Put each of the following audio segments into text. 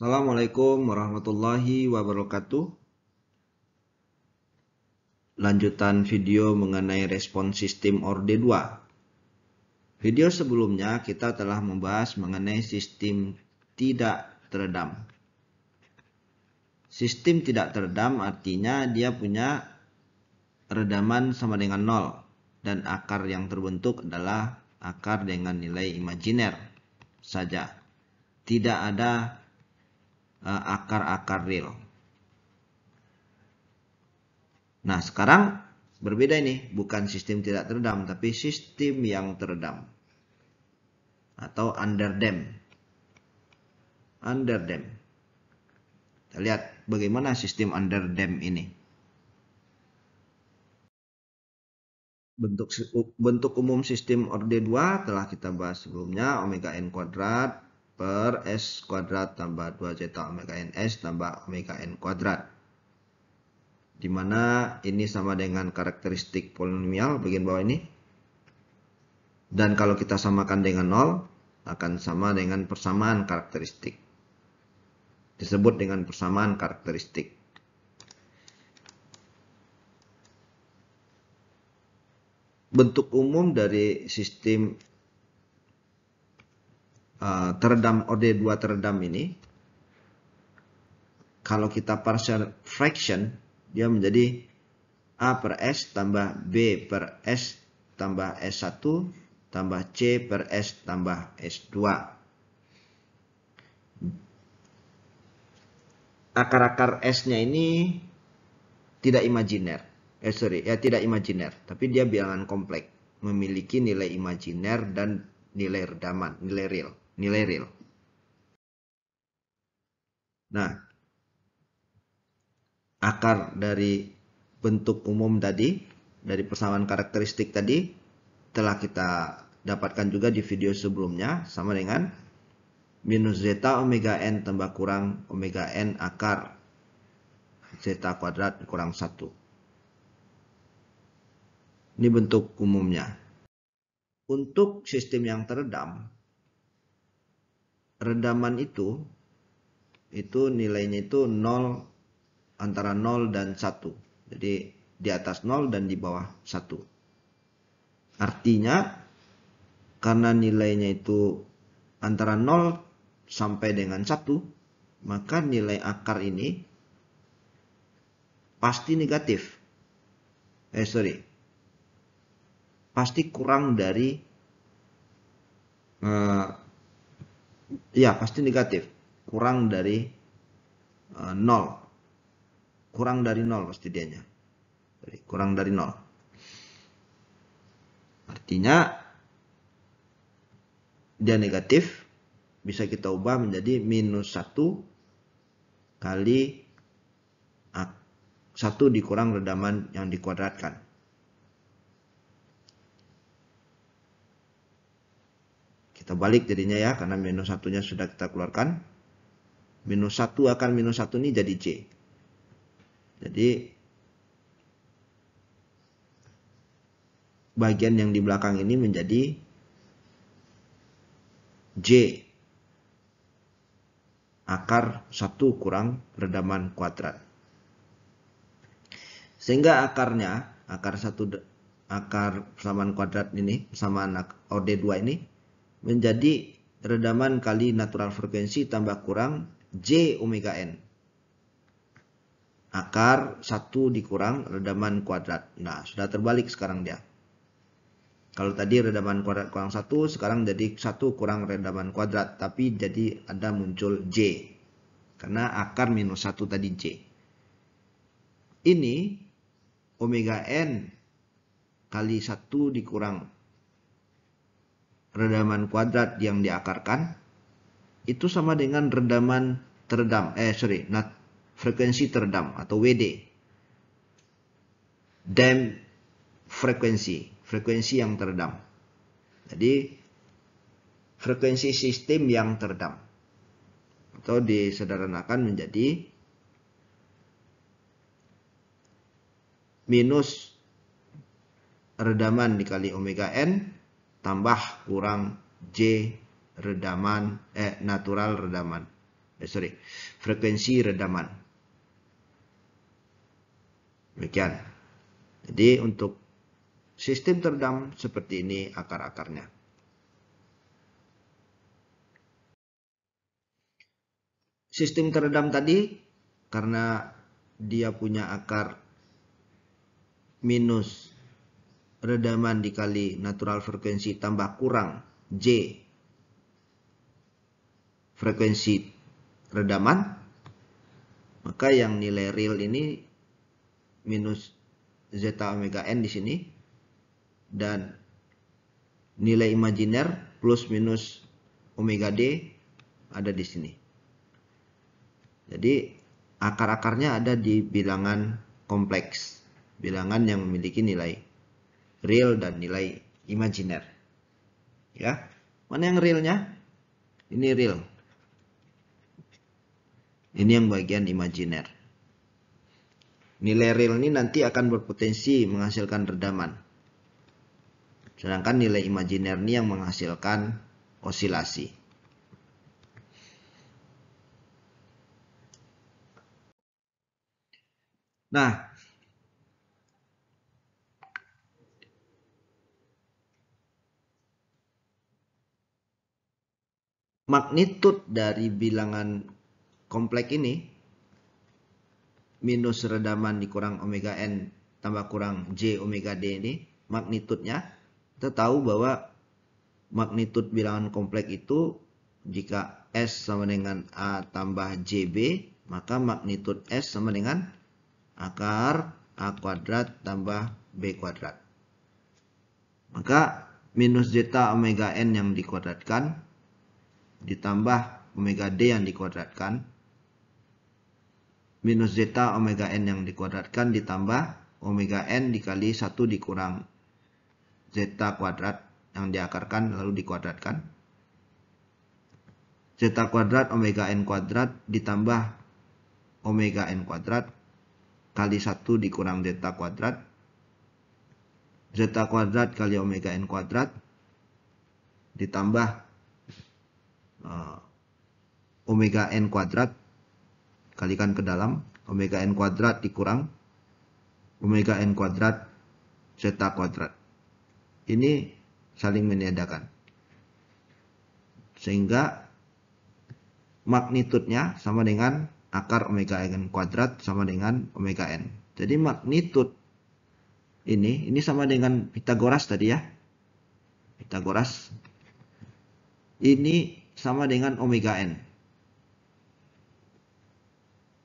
Assalamualaikum warahmatullahi wabarakatuh. Lanjutan video mengenai respon sistem ORDE 2. Video sebelumnya kita telah membahas mengenai sistem tidak teredam. Sistem tidak teredam artinya dia punya redaman sama dengan nol dan akar yang terbentuk adalah akar dengan nilai imajiner saja. Tidak ada Eh, akar-akar real. Nah, sekarang berbeda ini, bukan sistem tidak teredam, tapi sistem yang teredam atau underdam. Underdam. Kita lihat bagaimana sistem underdam ini. Bentuk bentuk umum sistem orde 2 telah kita bahas sebelumnya, omega n kuadrat per S kuadrat tambah 2 zeta omega n S tambah omega n kuadrat. Dimana ini sama dengan karakteristik polinomial bagian bawah ini. Dan kalau kita samakan dengan 0, akan sama dengan persamaan karakteristik. Disebut dengan persamaan karakteristik. Bentuk umum dari sistem uh, teredam OD2 teredam ini, kalau kita partial fraction, dia menjadi A per S tambah B per S tambah S1 tambah C per S tambah S2. Akar-akar S-nya ini tidak imajiner. Eh sorry, ya tidak imajiner, tapi dia bilangan kompleks, memiliki nilai imajiner dan nilai redaman, nilai real nilai real. Nah, akar dari bentuk umum tadi, dari persamaan karakteristik tadi, telah kita dapatkan juga di video sebelumnya, sama dengan minus zeta omega n tambah kurang omega n akar zeta kuadrat kurang 1. Ini bentuk umumnya. Untuk sistem yang teredam, redaman itu itu nilainya itu 0 antara 0 dan 1. Jadi di atas 0 dan di bawah 1. Artinya karena nilainya itu antara 0 sampai dengan 1, maka nilai akar ini pasti negatif. Eh sorry, pasti kurang dari uh, Ya, pasti negatif. Kurang dari uh, nol. Kurang dari nol pasti dianya. Kurang dari nol. Artinya dia negatif bisa kita ubah menjadi minus 1 kali 1 dikurang redaman yang dikuadratkan. Kita balik jadinya ya, karena minus satunya sudah kita keluarkan. Minus satu akan minus satu ini jadi C. Jadi, bagian yang di belakang ini menjadi J. Akar satu kurang redaman kuadrat. Sehingga akarnya, akar satu akar persamaan kuadrat ini, persamaan orde 2 ini menjadi redaman kali natural frekuensi tambah kurang J omega N. Akar 1 dikurang redaman kuadrat. Nah, sudah terbalik sekarang dia. Kalau tadi redaman kuadrat kurang 1, sekarang jadi 1 kurang redaman kuadrat. Tapi jadi ada muncul J. Karena akar minus 1 tadi J. Ini omega N kali 1 dikurang redaman kuadrat yang diakarkan itu sama dengan redaman teredam eh sorry not frekuensi teredam atau WD dam frekuensi frekuensi yang teredam jadi frekuensi sistem yang teredam atau disederhanakan menjadi minus redaman dikali omega n tambah kurang J redaman eh natural redaman eh, sorry frekuensi redaman demikian jadi untuk sistem terdam seperti ini akar-akarnya sistem teredam tadi karena dia punya akar minus redaman dikali natural frekuensi tambah kurang J frekuensi redaman maka yang nilai real ini minus zeta omega n di sini dan nilai imajiner plus minus omega d ada di sini. Jadi akar-akarnya ada di bilangan kompleks, bilangan yang memiliki nilai real dan nilai imajiner. Ya. Mana yang realnya? Ini real. Ini yang bagian imajiner. Nilai real ini nanti akan berpotensi menghasilkan redaman. Sedangkan nilai imajiner ini yang menghasilkan osilasi. Nah, Magnitud dari bilangan komplek ini minus redaman dikurang omega n tambah kurang j omega d ini magnitudnya kita tahu bahwa magnitud bilangan komplek itu jika s sama dengan a tambah jb maka magnitud s sama dengan akar a kuadrat tambah b kuadrat maka minus zeta omega n yang dikuadratkan ditambah omega D yang dikuadratkan minus zeta omega N yang dikuadratkan ditambah omega N dikali 1 dikurang zeta kuadrat yang diakarkan lalu dikuadratkan zeta kuadrat omega N kuadrat ditambah omega N kuadrat kali 1 dikurang zeta kuadrat zeta kuadrat kali omega N kuadrat ditambah uh, omega n kuadrat kalikan ke dalam omega n kuadrat dikurang omega n kuadrat zeta kuadrat ini saling meniadakan sehingga magnitudenya sama dengan akar omega n kuadrat sama dengan omega n jadi magnitud ini ini sama dengan Pitagoras tadi ya Pitagoras ini sama dengan omega n.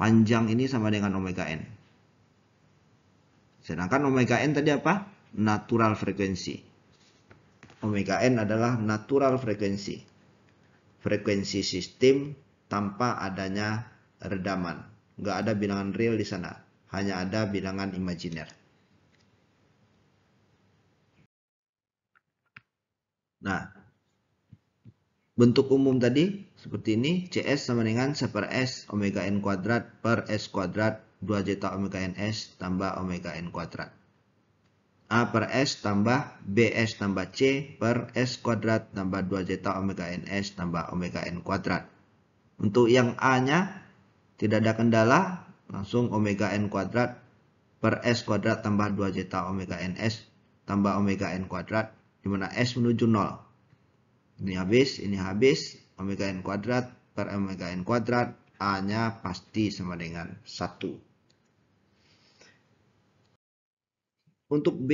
Panjang ini sama dengan omega n. Sedangkan omega n tadi apa? Natural frekuensi. Omega n adalah natural frekuensi. Frekuensi sistem tanpa adanya redaman. Nggak ada bilangan real di sana. Hanya ada bilangan imajiner. Nah, Bentuk umum tadi seperti ini, CS sama dengan 1 per S omega N kuadrat per S kuadrat 2 zeta omega N S tambah omega N kuadrat. A per S tambah BS tambah C per S kuadrat tambah 2 zeta omega N S tambah omega N kuadrat. Untuk yang A-nya tidak ada kendala, langsung omega N kuadrat per S kuadrat tambah 2 zeta omega N S tambah omega N kuadrat, dimana S menuju 0. Ini habis, ini habis. Omega n kuadrat per omega n kuadrat. A-nya pasti sama dengan 1. Untuk B,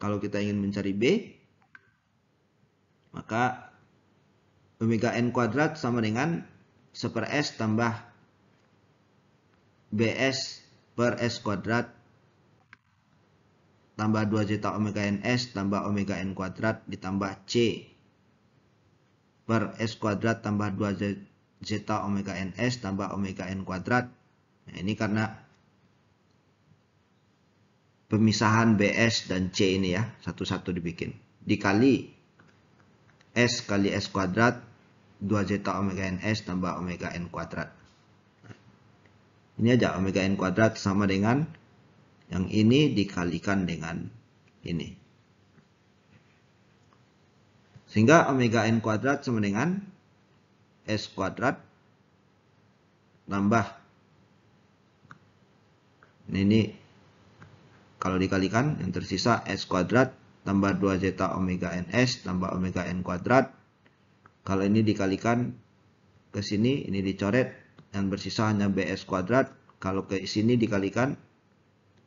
kalau kita ingin mencari B, maka omega n kuadrat sama dengan 1 per S tambah BS per S kuadrat tambah 2 zeta omega n S tambah omega n kuadrat ditambah C per S kuadrat tambah 2 zeta omega ns tambah omega n kuadrat. Nah, ini karena pemisahan BS dan C ini ya, satu-satu dibikin. Dikali S kali S kuadrat, 2 zeta omega ns tambah omega n kuadrat. ini aja omega n kuadrat sama dengan yang ini dikalikan dengan ini. Sehingga omega n kuadrat sama dengan S kuadrat tambah. Ini, ini kalau dikalikan yang tersisa S kuadrat tambah 2 zeta omega n s tambah omega n kuadrat. Kalau ini dikalikan ke sini, ini dicoret. Yang bersisa hanya bs kuadrat. Kalau ke sini dikalikan,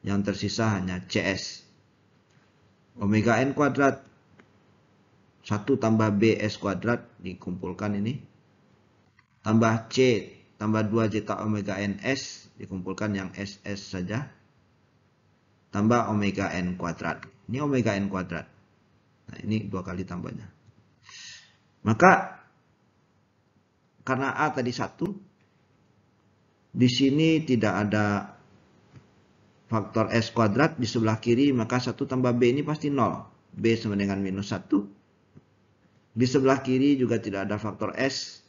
yang tersisa hanya cs. Omega n kuadrat 1 tambah BS kuadrat dikumpulkan ini. Tambah C tambah 2 zeta omega NS dikumpulkan yang SS saja. Tambah omega N kuadrat. Ini omega N kuadrat. Nah ini dua kali tambahnya. Maka karena A tadi satu, di sini tidak ada faktor S kuadrat di sebelah kiri, maka 1 tambah B ini pasti 0. B sama dengan minus 1, di sebelah kiri juga tidak ada faktor S.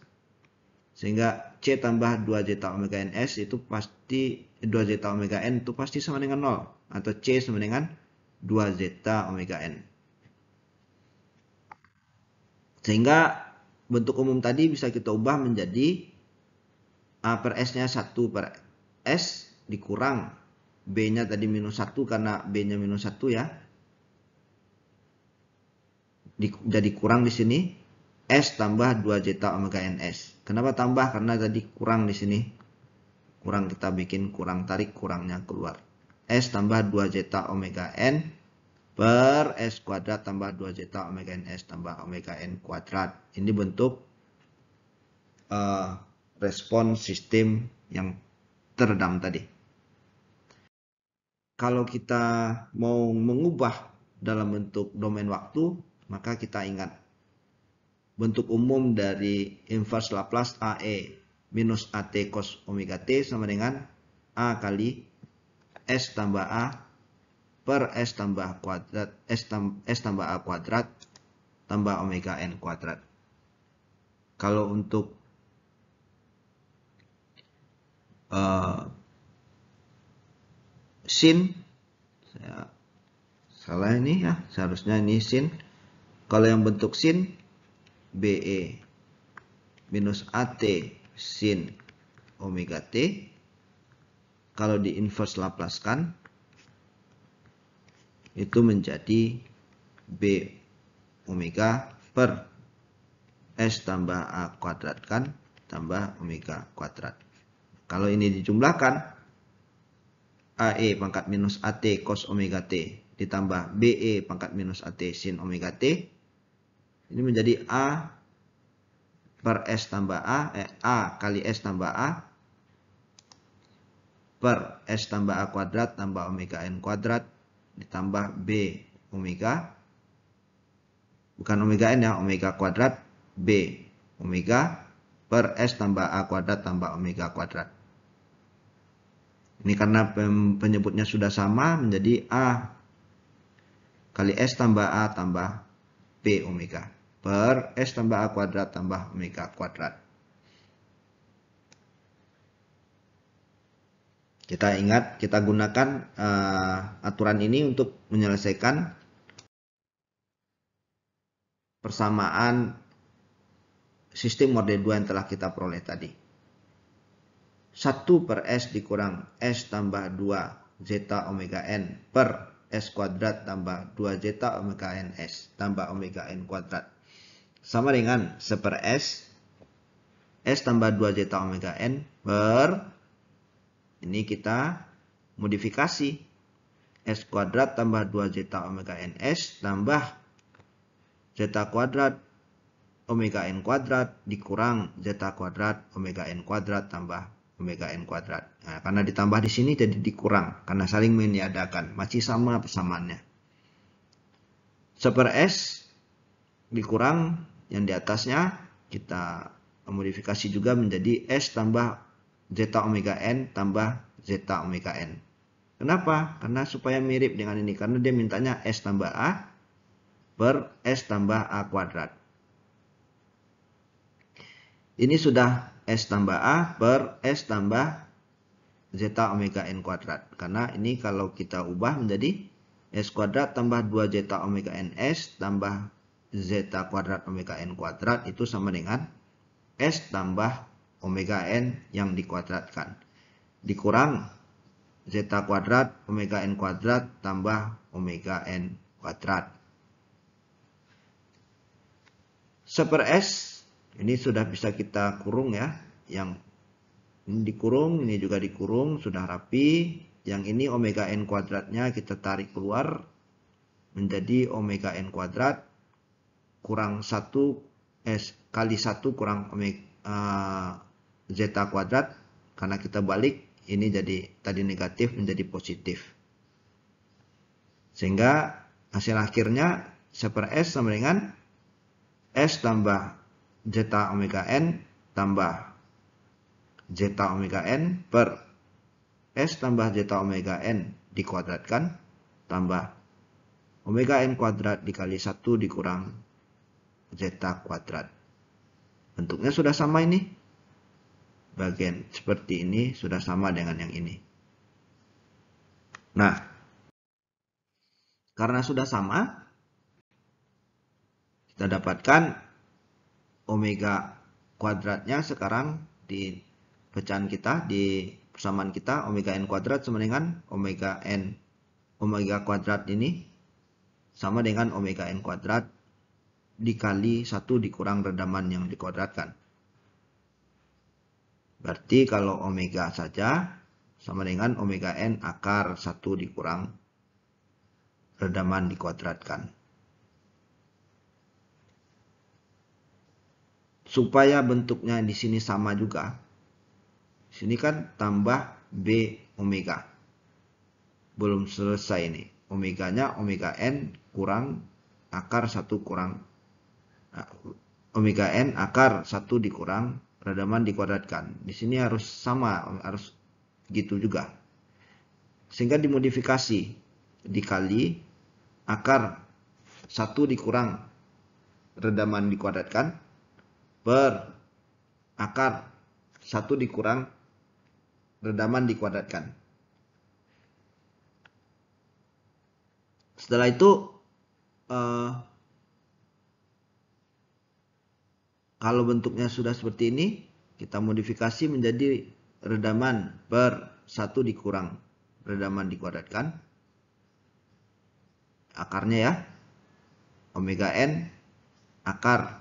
Sehingga C tambah 2 zeta omega n S itu pasti 2 zeta omega n itu pasti sama dengan 0. Atau C sama dengan 2 zeta omega n. Sehingga bentuk umum tadi bisa kita ubah menjadi A per S-nya 1 per S dikurang B-nya tadi minus 1 karena B-nya minus 1 ya di, jadi kurang di sini S tambah 2 zeta omega NS. Kenapa tambah? Karena tadi kurang di sini. Kurang kita bikin kurang tarik kurangnya keluar. S tambah 2 zeta omega N per S kuadrat tambah 2 zeta omega NS tambah omega N kuadrat. Ini bentuk uh, respon sistem yang teredam tadi. Kalau kita mau mengubah dalam bentuk domain waktu, maka kita ingat bentuk umum dari inverse Laplace AE minus AT cos omega T sama dengan A kali S tambah A per S tambah kuadrat S, tam, S tambah A kuadrat tambah omega N kuadrat. Kalau untuk uh, sin saya salah ini ya seharusnya ini sin kalau yang bentuk sin, BE minus AT sin omega T. Kalau di inverse Laplace kan, itu menjadi B omega per S tambah A kuadrat kan, tambah omega kuadrat. Kalau ini dijumlahkan, AE pangkat minus AT cos omega T ditambah BE pangkat minus AT sin omega T ini menjadi A per S tambah A, eh, A kali S tambah A per S tambah A kuadrat tambah omega N kuadrat ditambah B omega bukan omega N ya, omega kuadrat B omega per S tambah A kuadrat tambah omega kuadrat. Ini karena penyebutnya sudah sama menjadi A kali S tambah A tambah B omega per S tambah A kuadrat tambah Omega kuadrat. Kita ingat, kita gunakan uh, aturan ini untuk menyelesaikan persamaan sistem mode 2 yang telah kita peroleh tadi. 1 per S dikurang S tambah 2 zeta omega N per S kuadrat tambah 2 zeta omega N S tambah omega N kuadrat sama dengan 1 per S. S tambah 2 zeta omega N per ini kita modifikasi S kuadrat tambah 2 zeta omega N S tambah zeta kuadrat omega n kuadrat dikurang zeta kuadrat omega n kuadrat tambah omega n kuadrat. Nah, karena ditambah di sini jadi dikurang karena saling meniadakan. Masih sama persamaannya. seper S dikurang yang di atasnya kita modifikasi juga menjadi S tambah zeta omega n tambah zeta omega n. Kenapa? Karena supaya mirip dengan ini. Karena dia mintanya S tambah A per S tambah A kuadrat. Ini sudah S tambah A per S tambah zeta omega n kuadrat. Karena ini kalau kita ubah menjadi S kuadrat tambah 2 zeta omega n S tambah Z kuadrat omega n kuadrat itu sama dengan S tambah omega n yang dikuadratkan. Dikurang Z kuadrat omega n kuadrat tambah omega n kuadrat. Seper S ini sudah bisa kita kurung ya. Yang ini dikurung, ini juga dikurung, sudah rapi. Yang ini omega n kuadratnya kita tarik keluar menjadi omega n kuadrat kurang 1 S eh, kali 1 kurang uh, zeta kuadrat karena kita balik ini jadi tadi negatif menjadi positif. Sehingga hasil akhirnya C per S sama dengan S tambah zeta omega n tambah zeta omega n per S tambah zeta omega n dikuadratkan tambah omega n kuadrat dikali 1 dikurang zeta kuadrat. Bentuknya sudah sama ini. Bagian seperti ini sudah sama dengan yang ini. Nah, karena sudah sama, kita dapatkan omega kuadratnya sekarang di pecahan kita, di persamaan kita, omega n kuadrat sama dengan omega n. Omega kuadrat ini sama dengan omega n kuadrat dikali satu dikurang redaman yang dikuadratkan. Berarti kalau omega saja sama dengan omega n akar satu dikurang redaman dikuadratkan. Supaya bentuknya di sini sama juga. Sini kan tambah b omega. Belum selesai ini. Omeganya omega n kurang akar satu kurang omega n akar satu dikurang radaman dikuadratkan. Di sini harus sama, harus gitu juga. Sehingga dimodifikasi dikali akar satu dikurang redaman dikuadratkan per akar 1 dikurang redaman dikuadratkan. Setelah itu eh, Kalau bentuknya sudah seperti ini, kita modifikasi menjadi redaman per satu dikurang. Redaman dikuadratkan. Akarnya ya. Omega N akar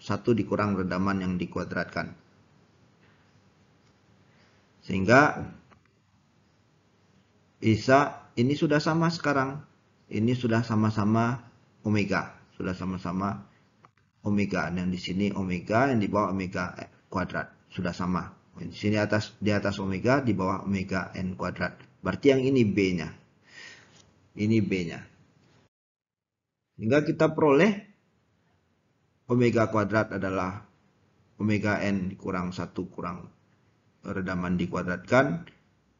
satu dikurang redaman yang dikuadratkan. Sehingga bisa ini sudah sama sekarang. Ini sudah sama-sama omega. Sudah sama-sama omega dan di sini omega yang di bawah omega kuadrat sudah sama di sini atas di atas omega di bawah omega n kuadrat berarti yang ini b nya ini b nya sehingga kita peroleh omega kuadrat adalah omega n kurang satu kurang redaman dikuadratkan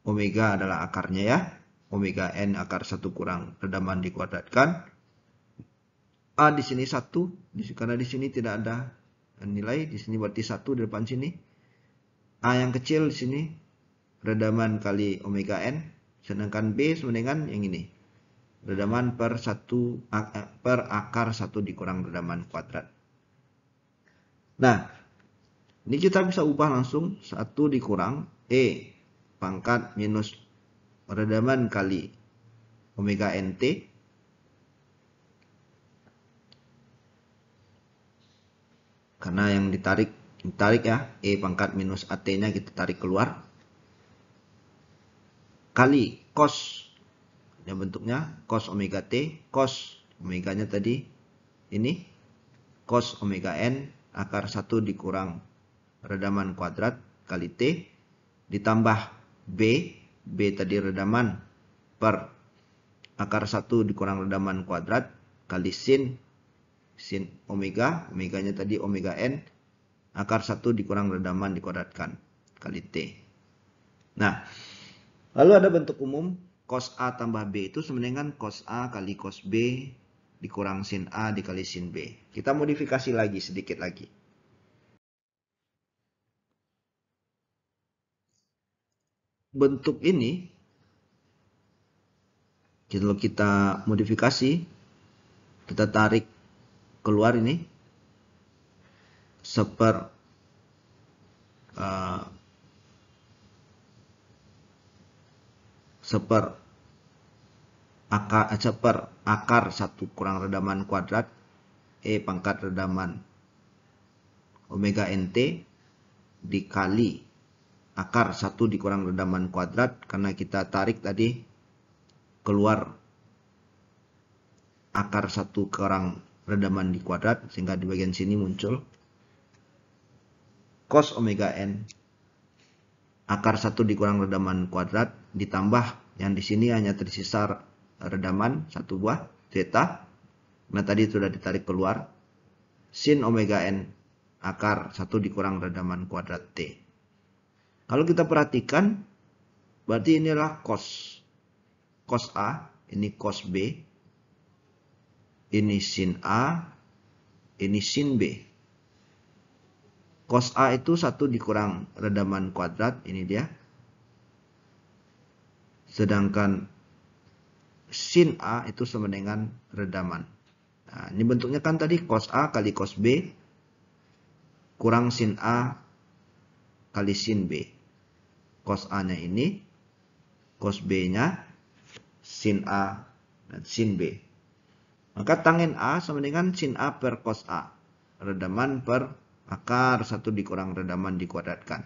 omega adalah akarnya ya omega n akar satu kurang redaman dikuadratkan A di sini 1, karena di sini tidak ada nilai, di sini berarti 1 di depan sini. A yang kecil di sini redaman kali omega n, sedangkan B sebenarnya yang ini. Redaman per satu, eh, per akar 1 dikurang redaman kuadrat. Nah, ini kita bisa ubah langsung 1 dikurang E pangkat minus redaman kali omega nt karena yang ditarik ditarik ya e pangkat minus at nya kita tarik keluar kali cos yang bentuknya cos omega t cos nya tadi ini cos omega n akar 1 dikurang redaman kuadrat kali t ditambah b b tadi redaman per akar 1 dikurang redaman kuadrat kali sin sin omega, omeganya tadi omega n, akar satu dikurang redaman dikodatkan, kali t. Nah, lalu ada bentuk umum cos A tambah B itu sebenarnya kan cos A kali cos B dikurang sin A dikali sin B. Kita modifikasi lagi sedikit lagi. Bentuk ini kalau kita modifikasi kita tarik keluar ini seper uh, seper akar eh, seper akar satu kurang redaman kuadrat e pangkat redaman omega nt dikali akar satu dikurang redaman kuadrat karena kita tarik tadi keluar akar satu kurang redaman di kuadrat sehingga di bagian sini muncul cos omega n akar 1 dikurang redaman kuadrat ditambah yang di sini hanya tersisa redaman satu buah theta nah tadi sudah ditarik keluar sin omega n akar 1 dikurang redaman kuadrat t kalau kita perhatikan berarti inilah cos cos a ini cos b ini sin A, ini sin B. Cos A itu satu dikurang redaman kuadrat, ini dia. Sedangkan sin A itu sama dengan redaman. Nah, ini bentuknya kan tadi cos A kali cos B kurang sin A kali sin B. Cos A-nya ini, cos B-nya, sin A dan sin B. Maka tangen A sama dengan sin A per cos A. Redaman per akar 1 dikurang redaman dikuadratkan.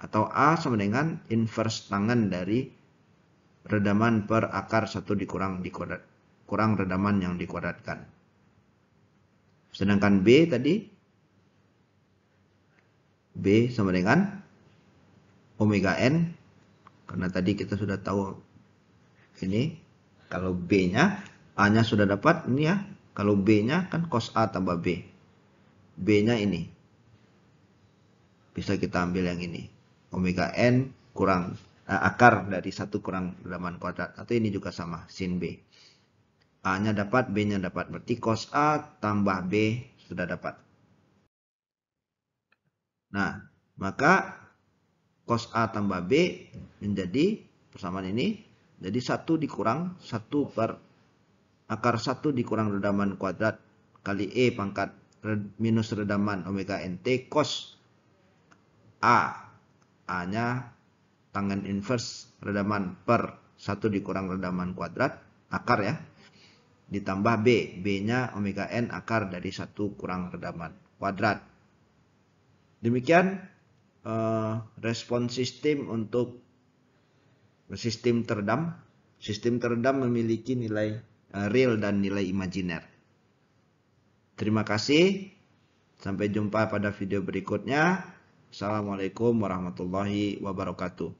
Atau A sama dengan inverse tangen dari redaman per akar 1 dikurang dikuadrat, kurang redaman yang dikuadratkan. Sedangkan B tadi, B sama dengan omega N, karena tadi kita sudah tahu ini, kalau B-nya A-nya sudah dapat, ini ya. Kalau B-nya kan cos A tambah B. B-nya ini. Bisa kita ambil yang ini. Omega N kurang eh, akar dari satu kurang delapan kuadrat. Atau ini juga sama, sin B. A-nya dapat, B-nya dapat. Berarti cos A tambah B sudah dapat. Nah, maka cos A tambah B menjadi persamaan ini. Jadi satu dikurang satu per akar 1 dikurang redaman kuadrat kali E pangkat red, minus redaman omega NT cos A. A-nya tangan inverse redaman per 1 dikurang redaman kuadrat akar ya. Ditambah B. B-nya omega N akar dari 1 kurang redaman kuadrat. Demikian uh, respon sistem untuk sistem teredam. Sistem teredam memiliki nilai Eh, real dan nilai imajiner. Terima kasih. Sampai jumpa pada video berikutnya. Assalamualaikum warahmatullahi wabarakatuh.